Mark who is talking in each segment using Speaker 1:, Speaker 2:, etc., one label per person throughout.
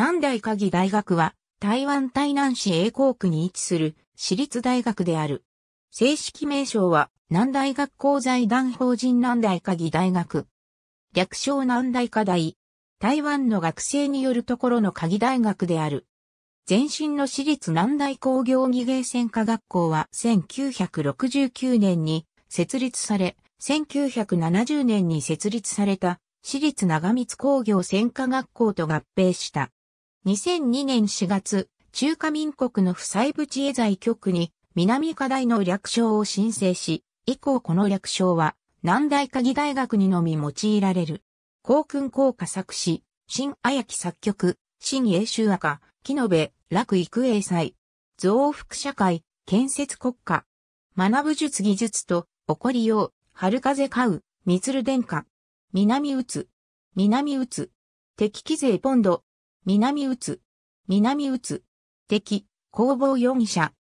Speaker 1: 南大科技大学は、台湾台南市栄光区に位置する私立大学である。正式名称は、南大学校財団法人南大科技大学。略称南大科大。台湾の学生によるところの科技大学である。前身の私立南大工業技芸専科学校は1969年に設立され、1970年に設立された私立長光工業専科学校と合併した。2002年4月、中華民国の不細部知恵財局に南課題の略称を申請し、以降この略称は南大科技大学にのみ用いられる。高訓効果作詞、新綾木作曲、新英州赤、木延部、楽育英祭、増幅社会、建設国家、学ぶ術技術と、起こりよう、春風買う、三鶴殿下、南打つ、南打つ、敵機税ポンド、南打つ。南打つ。敵、工房容疑者。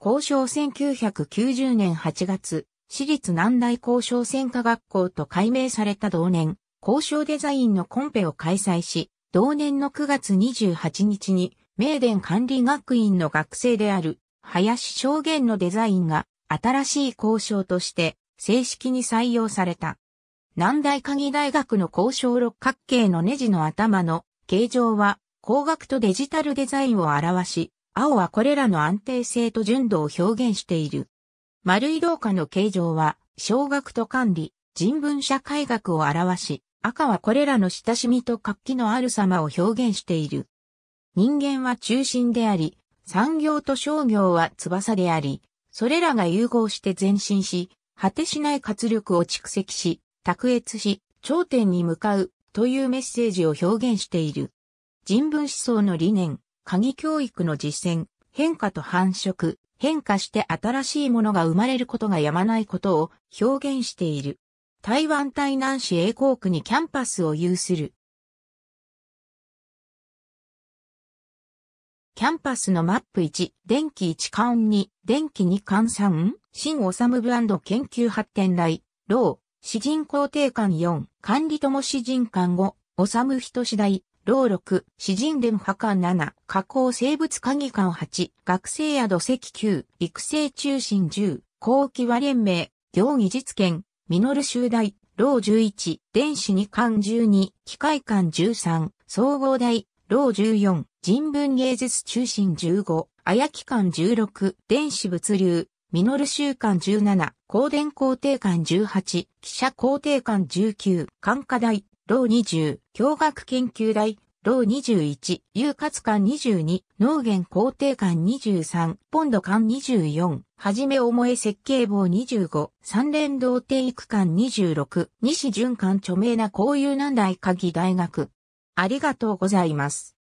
Speaker 1: 交渉1990年8月、私立南大交渉専科学校と改名された同年、交渉デザインのコンペを開催し、同年の9月28日に、名電管理学院の学生である、林証言のデザインが、新しい交渉として、正式に採用された。南大鍵大学の交渉六角形のネジの頭の形状は光学とデジタルデザインを表し、青はこれらの安定性と純度を表現している。丸い廊下の形状は、小学と管理、人文社会学を表し、赤はこれらの親しみと活気のある様を表現している。人間は中心であり、産業と商業は翼であり、それらが融合して前進し、果てしない活力を蓄積し、卓越し、頂点に向かうというメッセージを表現している。人文思想の理念、鍵教育の実践、変化と繁殖、変化して新しいものが生まれることがやまないことを表現している。台湾台南市栄光区にキャンパスを有する。キャンパスのマップ1、電気1ン2、電気2ン3、新ブランド研究発展台、ロー。詩人皇帝館4、管理友詩人館5、修人次第、老6、詩人伝派館7、加工生物科技館8、学生や土石9、育成中心10、後期和連盟、行技術圏、実る集大、老11、電子2館12、機械館13、総合大、老14、人文芸術中心15、綾木館16、電子物流、ミノル週間17、光電皇帝館18、記者皇帝館19、関科大、老20、教学研究大、老21、有活館22、農源皇帝館23、ポンド館24、はじめ思え設計棒25、三連動定育館26、西循環著名な交友難題鍵大学。ありがとうございます。